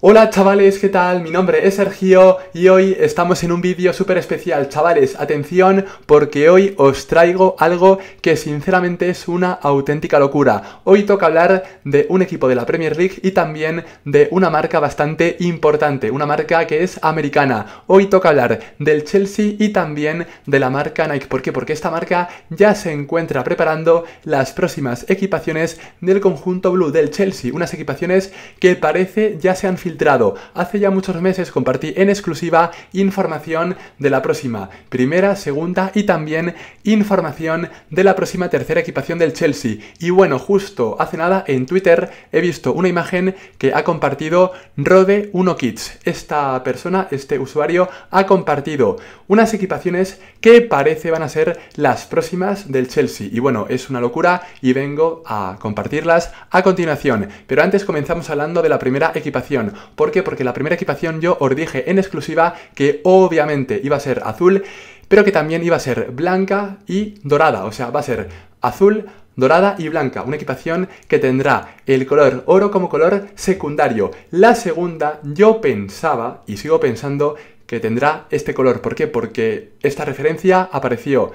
Hola chavales, ¿qué tal? Mi nombre es Sergio y hoy estamos en un vídeo súper especial. Chavales, atención porque hoy os traigo algo que sinceramente es una auténtica locura. Hoy toca hablar de un equipo de la Premier League y también de una marca bastante importante, una marca que es americana. Hoy toca hablar del Chelsea y también de la marca Nike. ¿Por qué? Porque esta marca ya se encuentra preparando las próximas equipaciones del conjunto blue del Chelsea. Unas equipaciones que parece ya se han Hace ya muchos meses compartí en exclusiva información de la próxima primera, segunda y también información de la próxima tercera equipación del Chelsea. Y bueno, justo hace nada en Twitter he visto una imagen que ha compartido Rode1Kids. Esta persona, este usuario, ha compartido unas equipaciones que parece van a ser las próximas del Chelsea. Y bueno, es una locura y vengo a compartirlas a continuación. Pero antes comenzamos hablando de la primera equipación. ¿Por qué? Porque la primera equipación yo os dije en exclusiva que obviamente iba a ser azul, pero que también iba a ser blanca y dorada. O sea, va a ser azul, dorada y blanca, una equipación que tendrá el color oro como color secundario. La segunda yo pensaba y sigo pensando que tendrá este color. ¿Por qué? Porque esta referencia apareció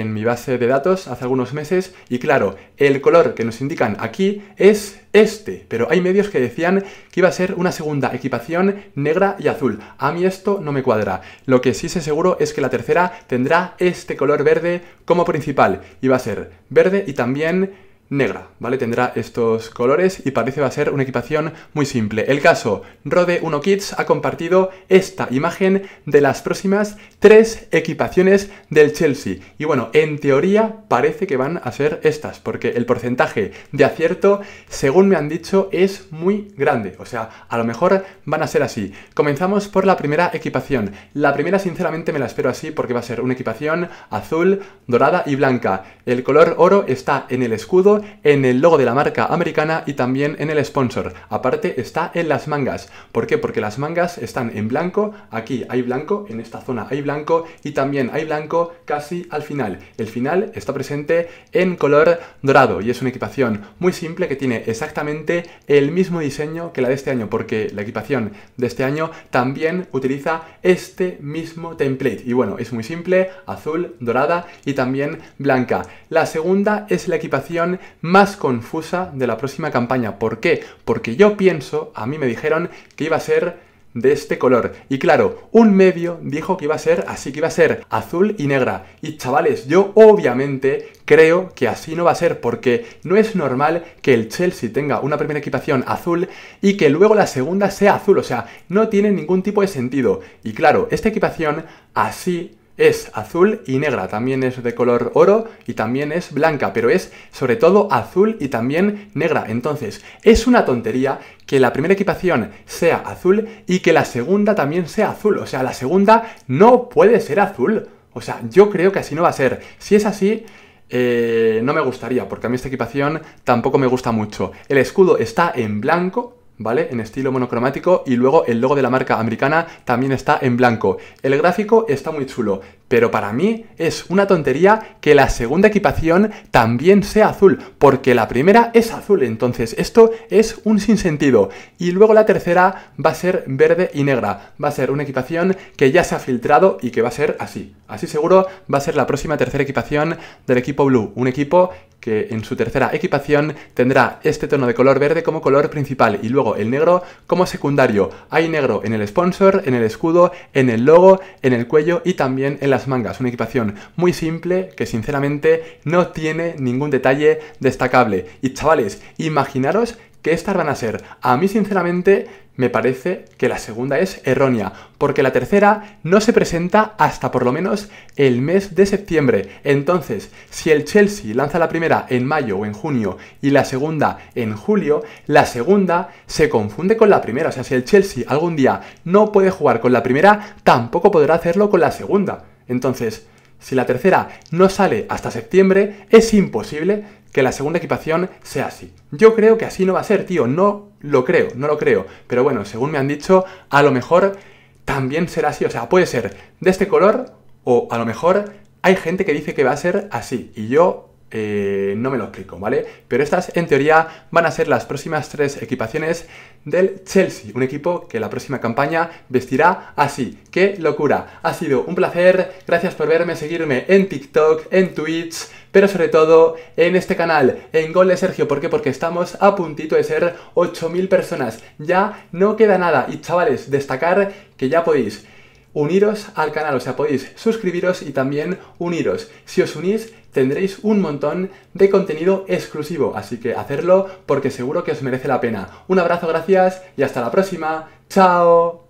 en mi base de datos hace algunos meses y claro, el color que nos indican aquí es este, pero hay medios que decían que iba a ser una segunda equipación negra y azul. A mí esto no me cuadra. Lo que sí sé seguro es que la tercera tendrá este color verde como principal y va a ser verde y también negra, ¿vale? Tendrá estos colores y parece va a ser una equipación muy simple. El caso, Rode 1 Kids ha compartido esta imagen de las próximas tres equipaciones del Chelsea. Y bueno, en teoría parece que van a ser estas, porque el porcentaje de acierto, según me han dicho, es muy grande. O sea, a lo mejor van a ser así. Comenzamos por la primera equipación. La primera, sinceramente, me la espero así porque va a ser una equipación azul, dorada y blanca. El color oro está en el escudo en el logo de la marca americana y también en el sponsor. Aparte está en las mangas. ¿Por qué? Porque las mangas están en blanco, aquí hay blanco, en esta zona hay blanco y también hay blanco casi al final. El final está presente en color dorado y es una equipación muy simple que tiene exactamente el mismo diseño que la de este año porque la equipación de este año también utiliza este mismo template. Y bueno, es muy simple, azul, dorada y también blanca. La segunda es la equipación más confusa de la próxima campaña. ¿Por qué? Porque yo pienso, a mí me dijeron que iba a ser de este color. Y claro, un medio dijo que iba a ser así, que iba a ser azul y negra. Y chavales, yo obviamente creo que así no va a ser porque no es normal que el Chelsea tenga una primera equipación azul y que luego la segunda sea azul. O sea, no tiene ningún tipo de sentido. Y claro, esta equipación así es azul y negra, también es de color oro y también es blanca, pero es sobre todo azul y también negra. Entonces, es una tontería que la primera equipación sea azul y que la segunda también sea azul. O sea, la segunda no puede ser azul. O sea, yo creo que así no va a ser. Si es así, eh, no me gustaría, porque a mí esta equipación tampoco me gusta mucho. El escudo está en blanco, ¿vale? En estilo monocromático y luego el logo de la marca americana también está en blanco. El gráfico está muy chulo, pero para mí es una tontería que la segunda equipación también sea azul, porque la primera es azul, entonces esto es un sinsentido. Y luego la tercera va a ser verde y negra, va a ser una equipación que ya se ha filtrado y que va a ser así. Así seguro va a ser la próxima tercera equipación del equipo blue, un equipo que en su tercera equipación tendrá este tono de color verde como color principal y luego el negro como secundario. Hay negro en el sponsor, en el escudo, en el logo, en el cuello y también en las mangas, una equipación muy simple que sinceramente no tiene ningún detalle destacable. Y chavales, imaginaros que estas van a ser, a mí sinceramente me parece que la segunda es errónea, porque la tercera no se presenta hasta por lo menos el mes de septiembre. Entonces, si el Chelsea lanza la primera en mayo o en junio y la segunda en julio, la segunda se confunde con la primera. O sea, si el Chelsea algún día no puede jugar con la primera, tampoco podrá hacerlo con la segunda. Entonces, si la tercera no sale hasta septiembre, es imposible que la segunda equipación sea así. Yo creo que así no va a ser, tío. No lo creo, no lo creo. Pero bueno, según me han dicho, a lo mejor también será así. O sea, puede ser de este color o a lo mejor hay gente que dice que va a ser así. Y yo eh, no me lo explico, ¿vale? Pero estas, en teoría, van a ser las próximas tres equipaciones del Chelsea, un equipo que la próxima campaña vestirá así. ¡Qué locura! Ha sido un placer, gracias por verme, seguirme en TikTok, en Twitch, pero sobre todo en este canal, en Gol de Sergio. ¿Por qué? Porque estamos a puntito de ser 8.000 personas. Ya no queda nada. Y chavales, destacar que ya podéis uniros al canal, o sea, podéis suscribiros y también uniros. Si os unís, tendréis un montón de contenido exclusivo, así que hacerlo porque seguro que os merece la pena. Un abrazo, gracias y hasta la próxima. ¡Chao!